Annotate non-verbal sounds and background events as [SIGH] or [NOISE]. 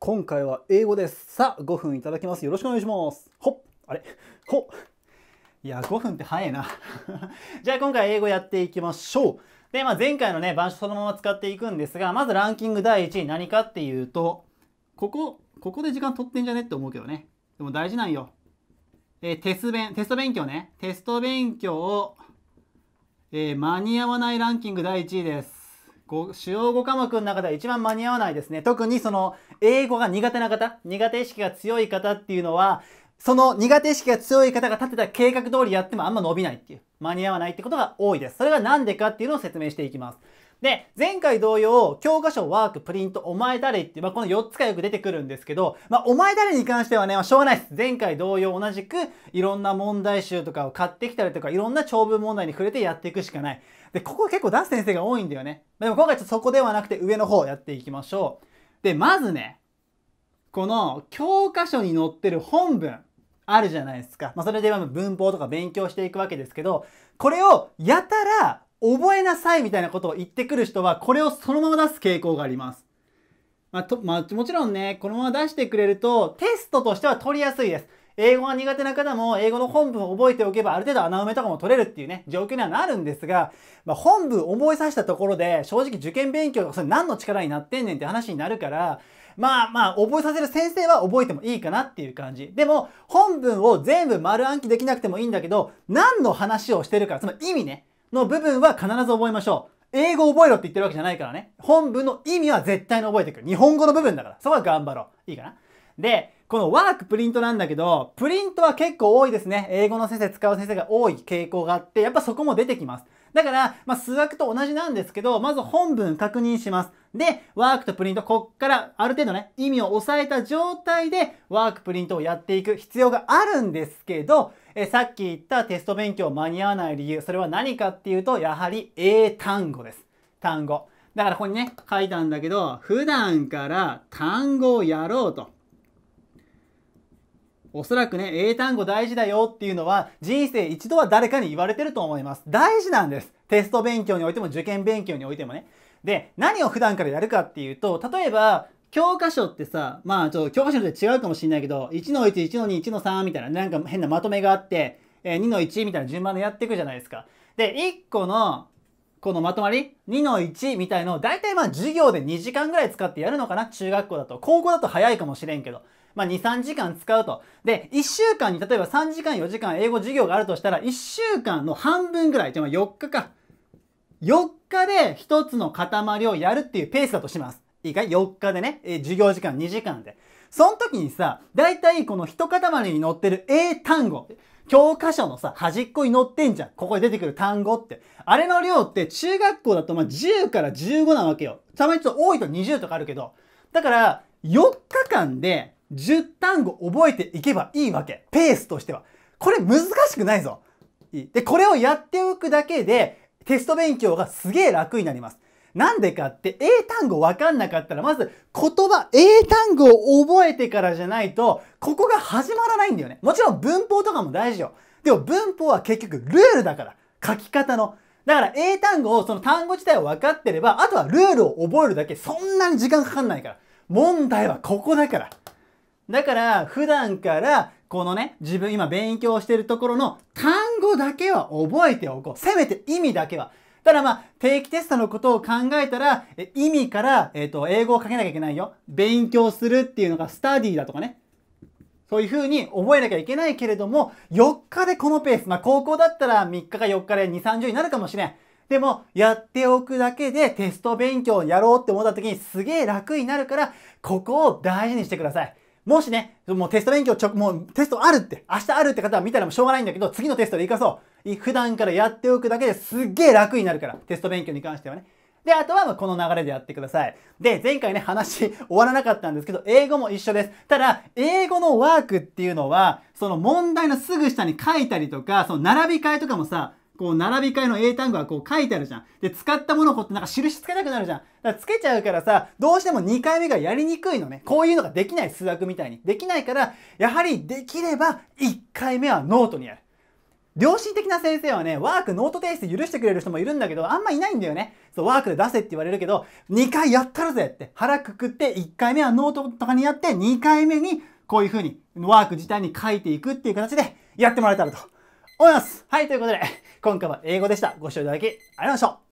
今回は英語です。さあ、5分いただきます。よろしくお願いします。ほっあれほっいや、5分って早いな。[LAUGHS] じゃあ今回英語やっていきましょう。で、まあ、前回のね、板書そのまま使っていくんですが、まずランキング第1位何かっていうと、ここ、ここで時間取ってんじゃねって思うけどね。でも大事なんよ。えー、テス勉、テスト勉強ね。テスト勉強を、えー、間に合わないランキング第1位です。主要5科目の中では一番間に合わないですね。特にその英語が苦手な方、苦手意識が強い方っていうのは、その苦手意識が強い方が立てた計画通りやってもあんま伸びないっていう、間に合わないってことが多いです。それが何でかっていうのを説明していきます。で、前回同様、教科書、ワーク、プリント、お前誰って、まあ、この4つがよく出てくるんですけど、まあ、お前誰に関してはね、まあ、しょうがないです。前回同様同じく、いろんな問題集とかを買ってきたりとか、いろんな長文問題に触れてやっていくしかない。で、ここ結構出す先生が多いんだよね。でも今回ちょっとそこではなくて、上の方やっていきましょう。で、まずね、この教科書に載ってる本文あるじゃないですか。まあ、それで文法とか勉強していくわけですけど、これをやたら覚えなさいみたいなことを言ってくる人は、これをそのまま出す傾向があります。まあ、とまあ、もちろんね、このまま出してくれると、テストとしては取りやすいです。英語が苦手な方も、英語の本文を覚えておけば、ある程度穴埋めとかも取れるっていうね、状況にはなるんですが、まあ、本文覚えさせたところで、正直受験勉強とか、それ何の力になってんねんって話になるから、まあまあ、覚えさせる先生は覚えてもいいかなっていう感じ。でも、本文を全部丸暗記できなくてもいいんだけど、何の話をしてるか、その意味ね。の部分は必ず覚えましょう。英語覚えろって言ってるわけじゃないからね。本文の意味は絶対に覚えてくる。日本語の部分だから。そこは頑張ろう。いいかなで、このワークプリントなんだけど、プリントは結構多いですね。英語の先生使う先生が多い傾向があって、やっぱそこも出てきます。だから、まあ、数学と同じなんですけど、まず本文確認します。で、ワークとプリント、こっからある程度ね、意味を抑えた状態で、ワークプリントをやっていく必要があるんですけど、えさっき言ったテスト勉強間に合わない理由、それは何かっていうと、やはり英単語です。単語。だからここにね、書いたんだけど、普段から単語をやろうと。おそらくね、英単語大事だよっていうのは、人生一度は誰かに言われてると思います。大事なんです。テスト勉強においても、受験勉強においてもね。で、何を普段からやるかっていうと、例えば、教科書ってさ、まあちょっと教科書によって違うかもしれないけど、1の1、1の2、1の3みたいな、なんか変なまとめがあって、えー、2の1みたいな順番でやっていくじゃないですか。で、1個の、このまとまり、2の1みたいのを、大体まあ授業で2時間ぐらい使ってやるのかな、中学校だと。高校だと早いかもしれんけど。まあ、2、3時間使うと。で、1週間に例えば3時間、4時間英語授業があるとしたら、1週間の半分ぐらい、じゃあ4日か。4日で1つの塊をやるっていうペースだとします。いいかい ?4 日でね、えー、授業時間2時間で。その時にさ、大体この一塊に載ってる英単語、教科書のさ、端っこに載ってんじゃん。ここに出てくる単語って。あれの量って中学校だとまあ10から15なわけよ。たまにちょっと多いと20とかあるけど。だから、4日間で10単語覚えていけばいいわけ。ペースとしては。これ難しくないぞ。で、これをやっておくだけで、テスト勉強がすげえ楽になります。なんでかって英単語わかんなかったらまず言葉、英単語を覚えてからじゃないとここが始まらないんだよね。もちろん文法とかも大事よ。でも文法は結局ルールだから。書き方の。だから英単語をその単語自体を分かってればあとはルールを覚えるだけそんなに時間かかんないから。問題はここだから。だから普段からこのね、自分今勉強してるところの単語だけは覚えておこう。せめて意味だけは。ただまあ、定期テストのことを考えたら、え意味から、えっ、ー、と、英語をかけなきゃいけないよ。勉強するっていうのがスタディだとかね。そういうふうに覚えなきゃいけないけれども、4日でこのペース。まあ、高校だったら3日か4日で2、30になるかもしれん。でも、やっておくだけでテスト勉強をやろうって思った時にすげえ楽になるから、ここを大事にしてください。もしね、もうテスト勉強直、もうテストあるって、明日あるって方は見たらもうしょうがないんだけど、次のテストで活かそう。普段からやっておくだけですっげえ楽になるから、テスト勉強に関してはね。で、あとはこの流れでやってください。で、前回ね、話 [LAUGHS] 終わらなかったんですけど、英語も一緒です。ただ、英語のワークっていうのは、その問題のすぐ下に書いたりとか、その並び替えとかもさ、こう、並び替えの英単語がこう書いてあるじゃん。で、使ったものこってなんか印つけたくなるじゃん。だからつけちゃうからさ、どうしても2回目がやりにくいのね。こういうのができない数学みたいに。できないから、やはりできれば1回目はノートにやる。良心的な先生はね、ワークノート提出許してくれる人もいるんだけど、あんまいないんだよね。そう、ワークで出せって言われるけど、2回やったるぜって、腹くくって1回目はノートとかにやって、2回目にこういう風にワーク自体に書いていくっていう形でやってもらえたらと思います。はい、ということで。今回は英語でした。ご視聴いただきありがとうございました。